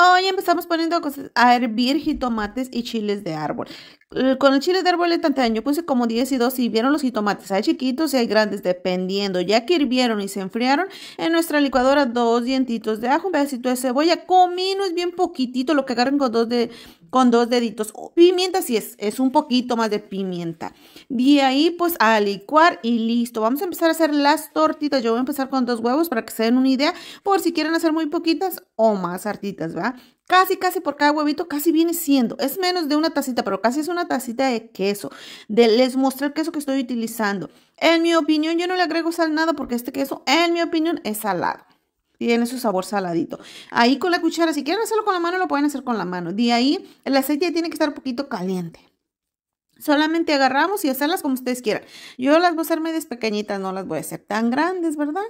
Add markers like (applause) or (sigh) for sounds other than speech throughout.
Hoy empezamos poniendo cosas a hervir jitomates y chiles de árbol. Eh, con el chile de árbol de año, yo puse como 10 y 2 y vieron los jitomates, hay chiquitos y hay grandes, dependiendo. Ya que hirvieron y se enfriaron, en nuestra licuadora dos dientitos de ajo, un pedacito de cebolla, comino es bien poquitito, lo que agarren con dos de, con dos deditos. pimienta si es, es un poquito más de pimienta. De ahí pues a licuar y listo. Vamos a empezar a hacer las tortitas. Yo voy a empezar con dos huevos para que se den una idea por si quieren hacer muy poquitas o más hartitas, ¿va? Casi, casi por cada huevito, casi viene siendo. Es menos de una tacita, pero casi es una tacita de queso. De, les mostré el queso que estoy utilizando. En mi opinión, yo no le agrego sal nada porque este queso, en mi opinión, es salado tiene su sabor saladito. Ahí con la cuchara, si quieren hacerlo con la mano, lo pueden hacer con la mano. De ahí, el aceite tiene que estar un poquito caliente. Solamente agarramos y hacerlas como ustedes quieran. Yo las voy a hacer medias pequeñitas, no las voy a hacer tan grandes, ¿verdad?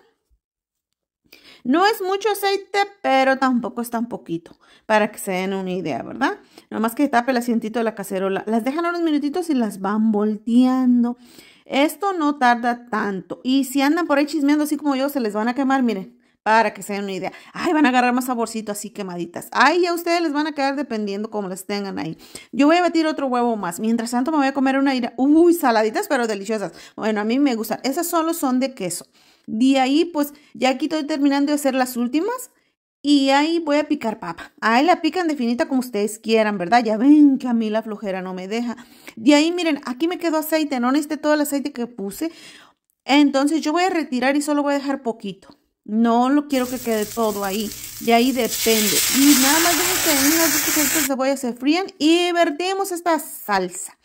No es mucho aceite, pero tampoco es tan poquito, para que se den una idea, ¿verdad? Nomás que tape el asientito de la cacerola. Las dejan unos minutitos y las van volteando. Esto no tarda tanto. Y si andan por ahí chismeando así como yo, se les van a quemar, miren para que se den una idea. Ay, van a agarrar más saborcito así quemaditas. Ay, ya ustedes les van a quedar dependiendo como las tengan ahí. Yo voy a batir otro huevo más. Mientras tanto me voy a comer una ira. Uy, saladitas, pero deliciosas. Bueno, a mí me gustan. Esas solo son de queso. De ahí, pues, ya aquí estoy terminando de hacer las últimas. Y ahí voy a picar papa. Ahí la pican de como ustedes quieran, ¿verdad? Ya ven que a mí la flojera no me deja. De ahí, miren, aquí me quedó aceite. No necesité todo el aceite que puse. Entonces yo voy a retirar y solo voy a dejar poquito. No lo quiero que quede todo ahí. De ahí depende. Y nada más vemos que unas cebollas se fríen y vertimos esta salsa.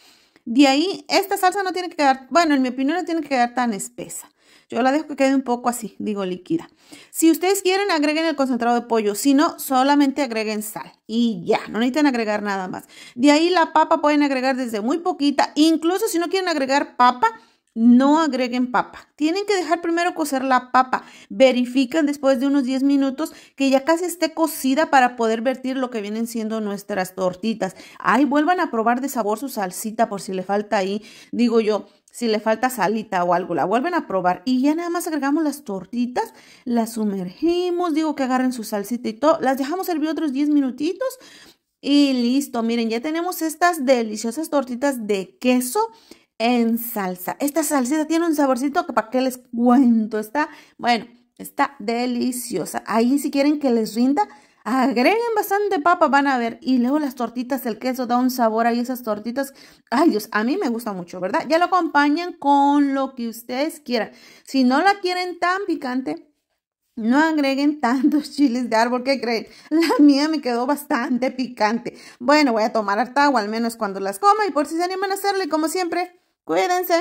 De ahí, esta salsa no tiene que quedar, bueno, en mi opinión no tiene que quedar tan espesa. Yo la dejo que quede un poco así, digo líquida. Si ustedes quieren, agreguen el concentrado de pollo. Si no, solamente agreguen sal. Y ya, no necesitan agregar nada más. De ahí la papa pueden agregar desde muy poquita. Incluso si no quieren agregar papa, no agreguen papa. Tienen que dejar primero cocer la papa. Verifican después de unos 10 minutos que ya casi esté cocida para poder vertir lo que vienen siendo nuestras tortitas. Ay, vuelvan a probar de sabor su salsita por si le falta ahí, digo yo, si le falta salita o algo, la vuelven a probar y ya nada más agregamos las tortitas, las sumergimos, digo que agarren su salsita y todo, las dejamos servir otros 10 minutitos y listo. Miren, ya tenemos estas deliciosas tortitas de queso en salsa. Esta salsita tiene un saborcito que para qué les cuento. Está, bueno, está deliciosa. Ahí si quieren que les rinda, agreguen bastante papa, van a ver. Y luego las tortitas, el queso da un sabor ahí, esas tortitas. Ay Dios, a mí me gusta mucho, ¿verdad? Ya lo acompañan con lo que ustedes quieran. Si no la quieren tan picante, no agreguen tantos (laughs) chiles de árbol ¿qué creen. La mía me quedó bastante picante. Bueno, voy a tomar harta al menos cuando las coma. Y por si se animan a hacerle, como siempre, Cuídense.